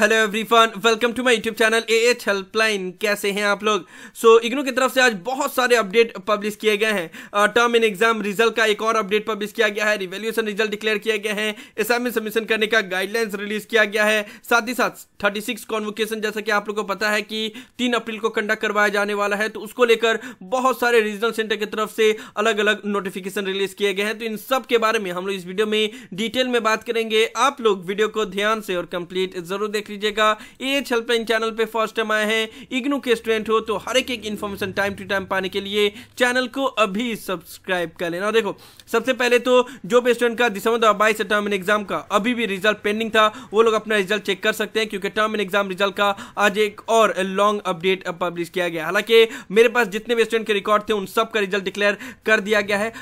hello everyone welcome to my YouTube channel A H helpline कैसे हैं आप लोग सो so, इग्नो की तरफ से आज बहुत सारे अपडेट पब्लिश किए गए हैं टर्म इन एग्जाम रिजल्ट का एक और अपडेट पब्लिश किया गया है रिवेल्यूशन रिजल्ट डिक्लेयर किया गया है एग्जाम सबमिशन करने का गाइडलाइंस रिलीज किया गया है साथ ही साथ थर्टी सिक्स कॉन्वोकेशन जैसा कि आप लोग को पता है कि तीन अप्रैल को कंडक्ट करवाया जाने वाला है तो उसको लेकर बहुत सारे रीजनल सेंटर की तरफ से अलग अलग नोटिफिकेशन रिलीज किए गए हैं तो इन सब के बारे में हम लोग इस वीडियो में डिटेल में बात करेंगे आप लोग वीडियो को ध्यान से और कंप्लीट जरूर देख देख लीजिएगा एच हेल्पलाइन चैनल पे फर्स्ट टाइम आए हैं इग्नू के स्टूडेंट हो तो हर एक एक इन्फॉर्मेशन टाइम टू टाइम पाने के लिए चैनल को अभी सब्सक्राइब कर लेना और देखो सबसे पहले तो जो भी स्टूडेंट का दिसंबर दो बाईस टर्म एंड एग्जाम का अभी भी रिजल्ट पेंडिंग था वो लोग अपना रिजल्ट चेक कर सकते हैं क्योंकि टर्म एंड एग्जाम रिजल्ट का आज एक और लॉन्ग अपडेट पब्लिश किया गया हालांकि मेरे पास जितने भी स्टूडेंट के रिकॉर्ड थे उन सब का रिजल्ट डिक्लेयर कर दिया गया है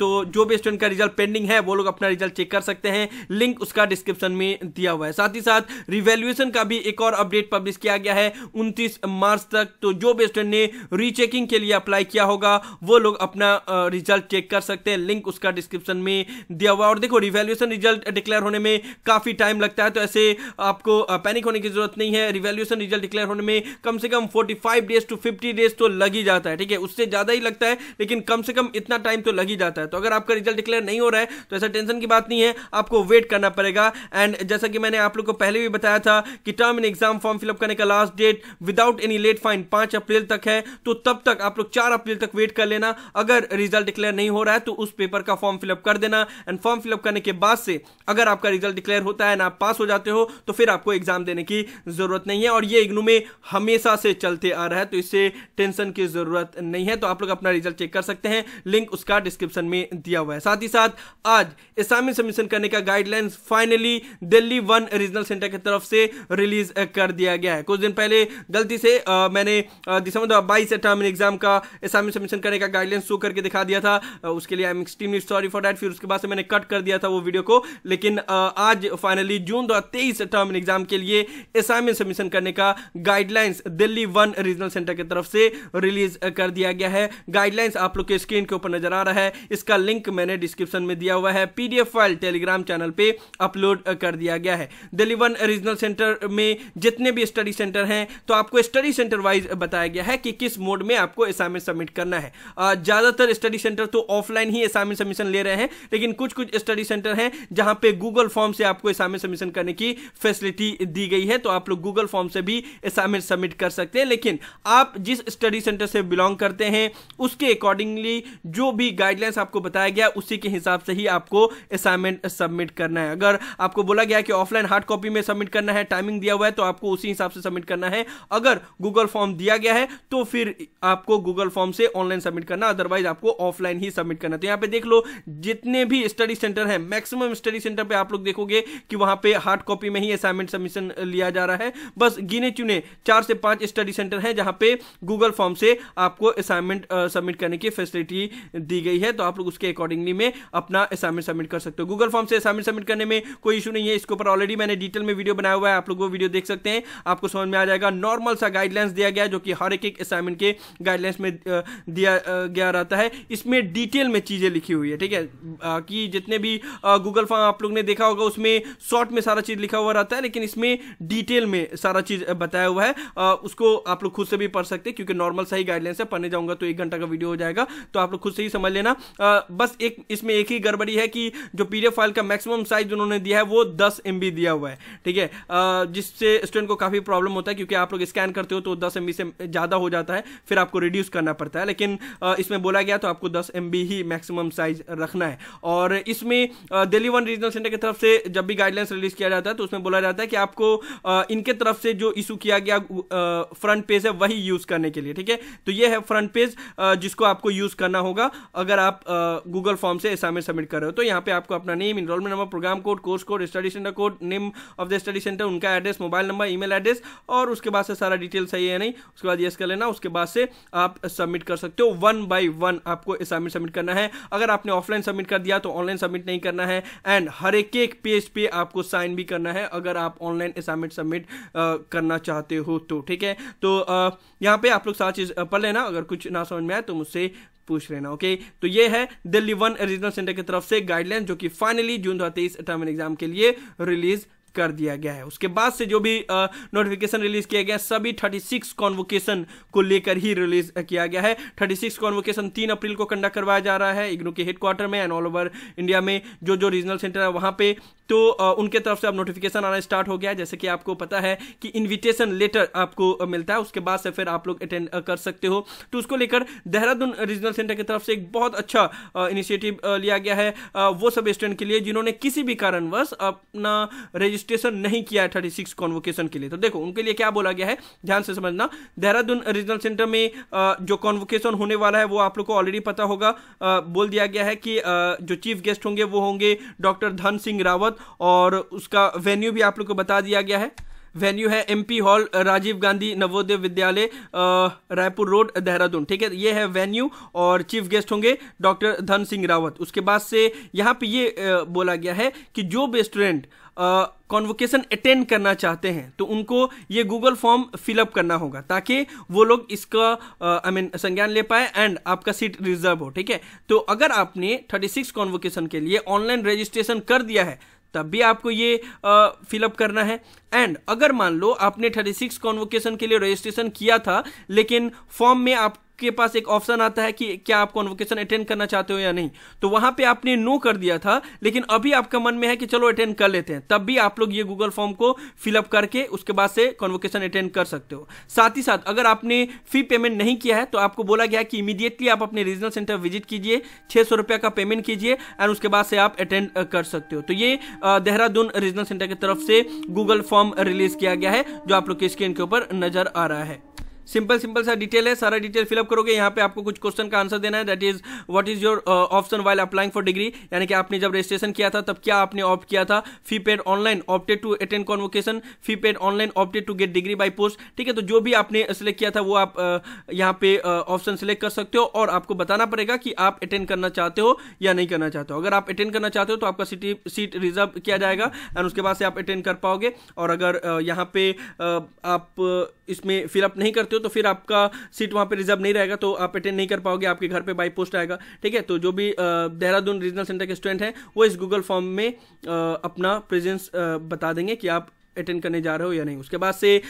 तो जो भी स्टूडेंट का रिजल्ट पेंडिंग है वो लोग अपना रिजल्ट चेक कर सकते हैं लिंक उसका डिस्क्रिप्शन में दिया हुआ है साथ ही साथ रिवेल्यू वैल्यूएशन का भी एक और अपडेट पब्लिश किया गया है 29 मार्च तक तो जो बेस्टर ने रीचेकिंग के लिए अप्लाई किया होगा वो लोग अपना रिजल्ट चेक कर सकते हैं लिंक उसका डिस्क्रिप्शन में दिया हुआ और देखो रिवेल्यूशन रिजल्ट डिक्लेयर होने में काफ़ी टाइम लगता है तो ऐसे आपको पैनिक होने की जरूरत नहीं है रिवेल्यूशन रिजल्ट डिक्लेयर होने में कम से कम forty days to fifty days तो लग ही जाता है ठीक है उससे ज़्यादा ही लगता है लेकिन कम से कम इतना टाइम तो लग ही जाता है तो अगर आपका रिजल्ट डिक्लेयर नहीं हो रहा है तो ऐसा टेंशन की बात नहीं है आपको वेट करना पड़ेगा एंड जैसा कि मैंने आप लोग को पहले भी बताया था था कि term end exam form fill up करने का last date without any late fine पांच अप्रैल तक है तो तब तक आप लोग चार अप्रैल तक वेट कर लेना अगर रिजल्ट डिक्लेयर नहीं हो रहा है तो उस पेपर का फॉर्म फिलअप कर देना एंड फॉर्म फिलअप करने के बाद से अगर आपका रिजल्ट डिक्लेयर होता है ना आप पास हो जाते हो तो फिर आपको एग्जाम देने की जरूरत नहीं है और ये इग्नू में हमेशा से चलते आ रहा है तो इससे टेंशन की जरूरत नहीं है तो आप लोग अपना रिजल्ट चेक कर सकते हैं लिंक उसका डिस्क्रिप्शन में दिया हुआ है साथ ही साथ आज एसामी सबमिशन करने का guidelines finally Delhi one regional centre की तरफ से रिलीज uh, कर दिया गया है कुछ दिन पहले गलती से आ, uh, मैंने uh, दिसंबर दो बाईस से टर्म एग्जाम का असाइनमेंट सबमिशन करने का गाइडलाइंस शो करके दिखा दिया था उसके लिए I am extremely sorry for that फिर उसके बाद से मैंने कट कर दिया था वो वीडियो को लेकिन आ, आज फाइनली जून दो टर्म एग्जाम के लिए असाइनमेंट सबमिशन करने का guidelines Delhi one regional centre की तरफ से रिलीज कर दिया गया है गाइडलाइंस आप लोग के स्क्रीन के ऊपर नजर आ रहा है इसका लिंक मैंने डिस्क्रिप्शन में दिया हुआ है पीडीएफ फाइल टेलीग्राम चैनल पे अपलोड कर दिया गया है दिल्ली वन रीजनल सेंटर में जितने भी स्टडी सेंटर हैं तो आपको स्टडी सेंटर वाइज बताया गया है कि किस मोड में आपको असाइनमेंट सबमिट करना है ज़्यादातर स्टडी सेंटर तो ऑफलाइन ही असाइनमेंट सबमिशन ले रहे हैं लेकिन कुछ कुछ स्टडी सेंटर हैं जहां पे गूगल फॉर्म से आपको असाइनमेंट सबमिशन करने की फैसिलिटी दी गई है तो आप लोग गूगल फॉर्म से भी असाइनमेंट सबमिट कर सकते हैं लेकिन आप जिस स्टडी सेंटर से बिलोंग करते हैं उसके अकॉर्डिंगली जो भी गाइडलाइंस आपको बताया गया उसी के हिसाब से ही आपको असाइनमेंट सबमिट करना है अगर आपको बोला गया कि ऑफलाइन हार्ड कॉपी में सबमिट करना करना है टाइमिंग दिया हुआ है तो आपको उसी हिसाब से सबमिट करना है अगर गूगल फॉर्म दिया गया है तो फिर आपको गूगल फॉर्म से ऑनलाइन सबमिट करना अदरवाइज आपको ऑफलाइन ही सबमिट करना तो यहाँ पे देख लो जितने भी स्टडी सेंटर है मैक्सिमम स्टडी सेंटर पे आप लोग देखोगे कि वहां पे हार्ड कॉपी में ही असाइनमेंट सबमिशन लिया जा रहा है बस गिने चुने चार से पांच स्टडी सेंटर है जहां पे गूगल फॉर्म से आपको असाइनमेंट सबमिट करने की फैसिलिटी दी गई है तो आप लोग उसके अकॉर्डिंगली में अपना असाइनमेंट सबमिट कर सकते हो गूगल फॉर्म से असाइनमेंट सबमिट करने में कोई इशू नहीं है इसके ऊपर ऑलरेडी मैंने डिटेल में वीडियो बनाया हुआ हुआ है आप लोग वो वीडियो देख सकते हैं आपको समझ में आ जाएगा नॉर्मल सा गाइडलाइंस दिया गया जो कि हर एक असाइनमेंट के गाइडलाइंस में दिया गया रहता है इसमें डिटेल में चीज़ें लिखी हुई है ठीक है कि जितने भी गूगल फॉर्म आप लोग ने देखा होगा उसमें शॉर्ट में सारा चीज़ लिखा हुआ रहता है लेकिन इसमें डिटेल में सारा चीज़ बताया हुआ है उसको आप लोग खुद से भी पढ़ सकते हैं क्योंकि नॉर्मल सही गाइडलाइंस है पढ़ने जाऊंगा तो एक घंटा का वीडियो हो जाएगा तो आप लोग खुद से ही समझ लेना बस एक इसमें एक ही गड़बड़ी है कि जो पीडीएफ फाइल का मैक्सिमम साइज उन्होंने दिया है वो दस एम दिया हुआ है ठीक है जिससे स्टूडेंट को काफ़ी प्रॉब्लम होता है क्योंकि आप लोग स्कैन करते हो तो दस एम से ज़्यादा हो जाता है फिर आपको रिड्यूस करना पड़ता है लेकिन इसमें बोला गया तो आपको दस एम ही मैक्सिमम साइज रखना है और इसमें दिल्ली वन रीजनल सेंटर की तरफ से जब भी गाइडलाइंस रिलीज किया जाता है तो उसमें बोला जाता है कि आपको इनके तरफ से जो इशू किया गया फ्रंट पेज है वही यूज़ करने के लिए ठीक है तो ये है फ्रंट पेज जिसको आपको यूज़ करना होगा अगर आप गूगल फॉर्म से एसाइनमेंट सबमिट कर रहे हो तो यहाँ पे आपको अपना name enrolment number programme code course code study centre code name of the study centre है उनका address mobile number email address और उसके बाद से सारा डिटेल सही है नहीं उसके बाद येस कर लेना उसके बाद से आप सबमिट कर सकते हो वन बाई वन आपको असाइनमेंट सबमिट करना है अगर आपने ऑफलाइन सबमिट कर दिया तो ऑनलाइन सबमिट नहीं करना है एंड हर एक एक पेज पे आपको साइन भी करना है अगर आप ऑनलाइन असाइनमेंट सबमिट करना चाहते हो तो ठीक है तो यहाँ पे आप लोग सारा चीज़ पढ़ लेना अगर कुछ ना समझ में आए तो मुझसे पूछ लेना ओके तो ये है दिल्ली वन रीजनल सेंटर की तरफ से गाइडलाइन जो कि फाइनली जून दो हज़ार तेईस एग्जाम के लिए रिलीज कर दिया गया है उसके बाद से जो भी नोटिफिकेशन रिलीज किया गया सभी 36 कॉन्वोकेशन को लेकर ही रिलीज किया गया है 36 कॉन्वोकेशन तीन अप्रैल को कंडक्ट करवाया जा रहा है इग्नू के हेडक्वार्टर में एंड ऑल ओवर इंडिया में जो जो रीजनल सेंटर है वहाँ पे तो उनके तरफ से अब नोटिफिकेशन आना स्टार्ट हो गया है जैसे कि आपको पता है कि इन्विटेशन लेटर आपको मिलता है उसके बाद से फिर आप लोग अटेंड कर सकते हो तो उसको लेकर देहरादून रीजनल सेंटर की तरफ से एक बहुत अच्छा इनिशिएटिव लिया गया है वो सब स्टूडेंट के लिए जिन्होंने किसी भी कारणवश अपना रजिस्टर रजिस्ट्रेशन नहीं किया है थर्टी सिक्स कॉन्वोकेशन के लिए तो देखो उनके लिए क्या बोला गया है ध्यान से समझना देहरादून रीजनल सेंटर में जो कॉन्वोकेशन होने वाला है वो आप लोग को ऑलरेडी पता होगा बोल दिया गया है कि जो चीफ गेस्ट होंगे वो होंगे डॉक्टर धन सिंह रावत और उसका वेन्यू भी आप लोग को बता दिया गया है वेन्यू है MP hall Rajiv Gandhi Navodaya Vidyalaya Raipur road Dehradun ठीक है ये है वेन्यू और चीफ गेस्ट होंगे डॉक्टर धन सिंह रावत उसके बाद से यहाँ पे ये बोला गया है कि जो भी स्टूडेंट कॉन्वोकेशन अटेंड करना चाहते हैं तो उनको ये गूगल फॉर्म फिलअप करना होगा ताकि वो लोग इसका आई मीन संज्ञान ले पाए एंड आपका सीट रिजर्व हो ठीक है तो अगर आपने 36 कॉन्वोकेशन के लिए ऑनलाइन रजिस्ट्रेशन कर दिया है तब भी आपको ये फिलअप करना है एंड अगर मान लो आपने थर्टी सिक्स कॉन्वोकेशन के लिए रजिस्ट्रेशन किया था लेकिन फॉर्म में आप के पास एक ऑप्शन आता है कि क्या आप कॉन्वोकेशन अटेंड करना चाहते हो या नहीं तो वहां पे आपने नो कर दिया था लेकिन अभी आपका मन में है कि चलो अटेंड कर लेते हैं तब भी आप लोग ये गूगल फॉर्म को फिलअप करके उसके बाद से कॉन्वोकेशन अटेंड कर सकते हो साथ ही साथ अगर आपने फी पेमेंट नहीं किया है तो आपको बोला गया कि इमीडिएटली आप अपने रीजनल सेंटर विजिट कीजिए छह सौ रुपया का पेमेंट कीजिए एंड उसके बाद से आप अटेंड कर सकते हो तो ये देहरादून रीजनल सेंटर की तरफ से गूगल फॉर्म रिलीज किया गया है जो आप लोग के स्क्रीन के ऊपर नजर आ रहा है सिंपल सिंपल सा डिटेल है सारा डिटेल फिलअप करोगे यहाँ पे आपको कुछ क्वेश्चन का आंसर देना है that is what is your option while applying for degree यानी कि आपने जब रजिस्ट्रेशन किया था तब क्या आपने ऑप्ट किया था fee paid online opted to attend convocation fee paid online opted to get degree by post ठीक है तो जो भी आपने सेलेक्ट किया था वो आप uh, यहाँ पे ऑप्शन uh, सेलेक्ट कर सकते हो और आपको बताना पड़ेगा कि आप अटेंड करना चाहते हो या नहीं करना चाहते हो अगर आप अटेंड करना चाहते हो तो आपका सीटी सीट रिजर्व किया जाएगा एंड उसके बाद से आप अटेंड कर पाओगे और अगर uh, यहाँ पे uh, आप uh, इसमें फिलअप नहीं करते हो तो फिर आपका सीट वहाँ पर रिजर्व नहीं रहेगा तो आप अटेंड नहीं कर पाओगे आपके घर पर बाई पोस्ट आएगा ठीक है तो जो भी देहरादून रीजनल सेंटर के स्टूडेंट हैं वो इस गूगल फॉर्म में अपना प्रेजेंस बता देंगे कि आप अटेंड करने जा रहे हो या नहीं उसके बाद से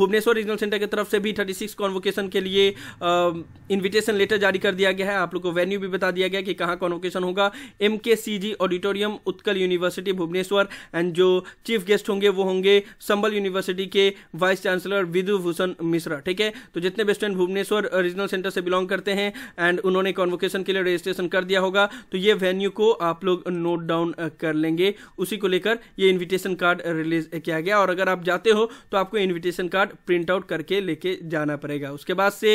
भुवनेश्वर रीजनल सेंटर की तरफ से भी थर्टी सिक्स कॉन्वोकेशन के लिए इनविटेशन लेटर जारी कर दिया गया है आप लोग को वेन्यू भी बता दिया गया कि कहाँ कॉन्वोकेशन होगा M K C G auditorium Utkal university Bhubaneswar and जो चीफ गेस्ट होंगे वो होंगे संबल यूनिवर्सिटी के वाइस चांसलर विदु भूषण मिश्रा ठीक है तो जितने best friend Bhubaneswar regional centre से बिलोंग करते हैं एंड उन्होंने कॉन्वोकेशन के लिए रजिस्ट्रेशन कर दिया होगा तो ये वेन्यू को आप लोग नोट डाउन कर लेंगे उसी को लेकर ये इन्विटेशन कार्ड रिलीज किया गया गया और अगर आप जाते हो तो आपको इन्विटेशन कार्ड प्रिंट आउट करके लेके जाना पड़ेगा उसके बाद से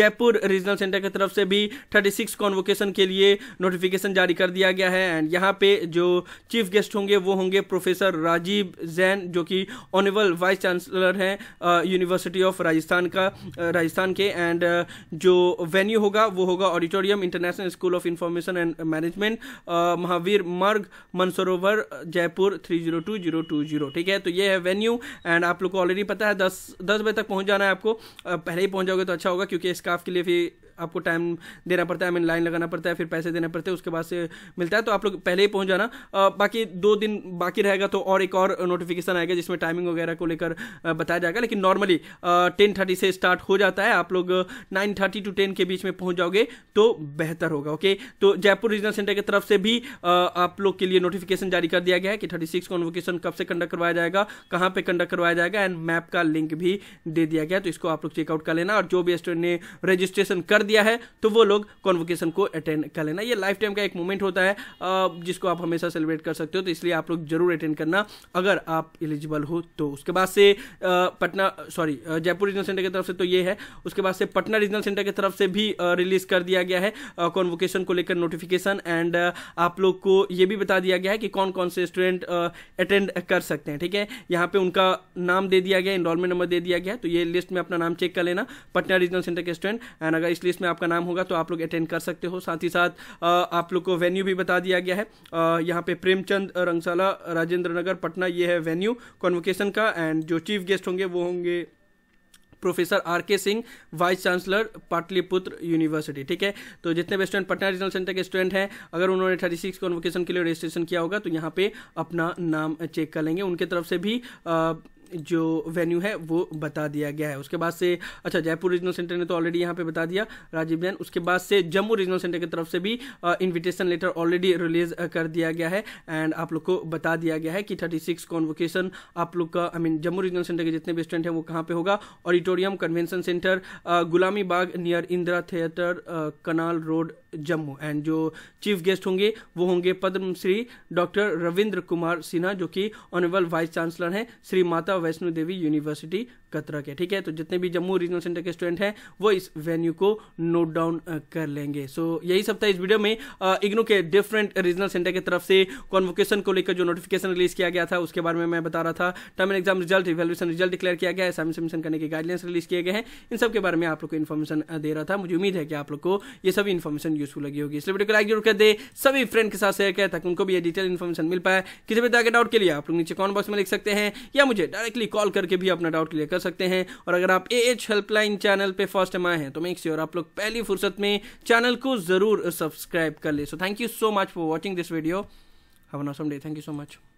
जयपुर रीजनल सेंटर की तरफ से भी थर्टी सिक्स कॉन्वोकेशन के लिए नोटिफिकेशन जारी कर दिया गया है एंड यहाँ पे जो चीफ गेस्ट होंगे वो होंगे प्रोफेसर राजीव जैन जो कि ऑनरेबल वाइस चांसलर हैं यूनिवर्सिटी ऑफ राजस्थान का राजस्थान के एंड जो वेन्यू होगा वो होगा auditorium international school of information and management Mahavir Marg Mansarovar Jaipur three zero two zero two zero ठीक है तो ये है वेन्यू एंड आप लोग को ऑलरेडी पता है दस दस बजे तक पहुँच जाना है आपको पहले ही पहुँच जाओगे तो अच्छा होगा क्योंकि स्काफ के लिए भी आपको टाइम देना पड़ता है आई मीन लाइन लगाना पड़ता है फिर पैसे देना पड़ते हैं उसके बाद से मिलता है तो आप लोग पहले ही पहुंच जाना बाकी दो दिन बाकी रहेगा तो और एक और नोटिफिकेशन आएगा जिसमें टाइमिंग वगैरह को लेकर बताया जाएगा लेकिन नॉर्मली टेन थर्टी से स्टार्ट हो जाता है आप लोग नाइन थर्टी टू टेन के बीच में पहुँच जाओगे तो बेहतर होगा ओके तो जयपुर रीजनल सेंटर की तरफ से भी आप लोग के लिए नोटिफिकेशन जारी कर दिया गया है कि थर्टी सिक्स कॉन्वोकेशन कब से कंडक्ट करवाया जाएगा कहाँ पे कंडक्ट करवाया जाएगा एंड मैप का लिंक भी दे दिया गया तो इसको आप लोग चेकआउट कर लेना और जो भी स्टूडेंट ने रजिस्ट्रेशन कर दिया है तो वो लोग कॉन्वोकेशन को अटेंड कर लेना ये लाइफ टाइम का एक मोमेंट होता है जिसको आप हमेशा सेलिब्रेट कर सकते हो तो इसलिए आप लोग जरूर अटेंड करना अगर आप एलिजिबल हो तो उसके बाद से Patna sorry Jaipur regional centre की तरफ से तो ये है उसके बाद से पटना रीजनल सेंटर की तरफ से भी रिलीज कर दिया गया है कॉन्वोकेशन को लेकर नोटिफिकेशन एंड आप लोग को ये भी बता दिया गया है कि कौन कौन से स्टूडेंट अटेंड कर सकते हैं ठीक है यहाँ पे उनका नाम दे दिया गया इनरोलमेंट नंबर दे दिया गया तो ये लिस्ट में अपना नाम चेक कर लेना पटना रीजनल सेंटर के स्टूडेंट एंड अगर इस लिस्ट लिस्ट में आपका नाम होगा तो आप लोग अटेंड कर सकते हो साथ ही साथ आप लोग को वेन्यू भी बता दिया गया है यहाँ पे प्रेमचंद रंगशाला राजेंद्र नगर पटना ये है वेन्यू कॉन्वोकेशन का एंड जो चीफ गेस्ट होंगे वो होंगे professor R K Singh vice chancellor Pataliputra university ठीक है तो जितने भी स्टूडेंट पटना रीजनल सेंटर के स्टूडेंट हैं अगर उन्होंने थर्टी सिक्स कॉन्वोकेशन के लिए रजिस्ट्रेशन किया होगा तो यहाँ पे अपना नाम चेक कर लेंगे उनके तरफ से भी आ, जो वेन्यू है वो बता दिया गया है उसके बाद से अच्छा जयपुर रीजनल सेंटर ने तो ऑलरेडी यहाँ पे बता दिया राजीव जैन उसके बाद से जम्मू रीजनल सेंटर की तरफ से भी इन्विटेशन लेटर ऑलरेडी रिलीज कर दिया गया है एंड आप लोग को बता दिया गया है कि थर्टी सिक्स कॉन्वोकेशन आप लोग का I mean Jammu regional centre के जितने भी स्टूडेंट हैं वो कहाँ पे होगा auditorium convention centre Gulami Bagh near Indira theatre canal road Jammu and जो चीफ गेस्ट होंगे वो होंगे पद्मश्री डॉक्टर रविंद्र कुमार सिन्हा जो कि ऑनरेबल वाइस चांसलर हैं श्री माता वैष्णो देवी यूनिवर्सिटी कतरा के ठीक है तो जितने भी जम्मू रीजनल सेंटर के स्टूडेंट हैं वो इस वेन्यू को नोट डाउन कर लेंगे सो so, यही सब था इस वीडियो में इग्नू के डिफरेंट रीजनल सेंटर की तरफ से कॉन्वोकेशन को लेकर जो नोटिफिकेशन रिलीज किया गया था उसके बारे में मैं बता रहा था term exam result evaluation result declare किया गया है सबमिशन करने के गाइडलाइंस रिलीज किए गए हैं इन सब के बारे में आप लोग को इन्फॉर्मेशन दे रहा था मुझे उम्मीद है कि आप लोग को ये सभी इन्फॉर्मेशन यूजफुल लगी होगी इसलिए वीडियो को लाइक जरूर कर दे सभी फ्रेंड के साथ शेयर करें ताकि उनको भी ये डिटेल इन्फॉर्मेशन मिल पाए किसी भी तरह के डाउट के लिए आप लोग नीचे कॉमेंट बॉक्स में लिख सकते हैं या मुझे डायरेक्टली कॉल करके भी अपना डाउट क्लियर कर सकते हैं और अगर आप ए एच हेल्पलाइन चैनल पर फर्स्ट टाइम आए हैं तो मेक श्योर आप लोग पहली फुर्सत में चैनल को जरूर सब्सक्राइब कर ले so thank you so much for watching this video have a day thank you so much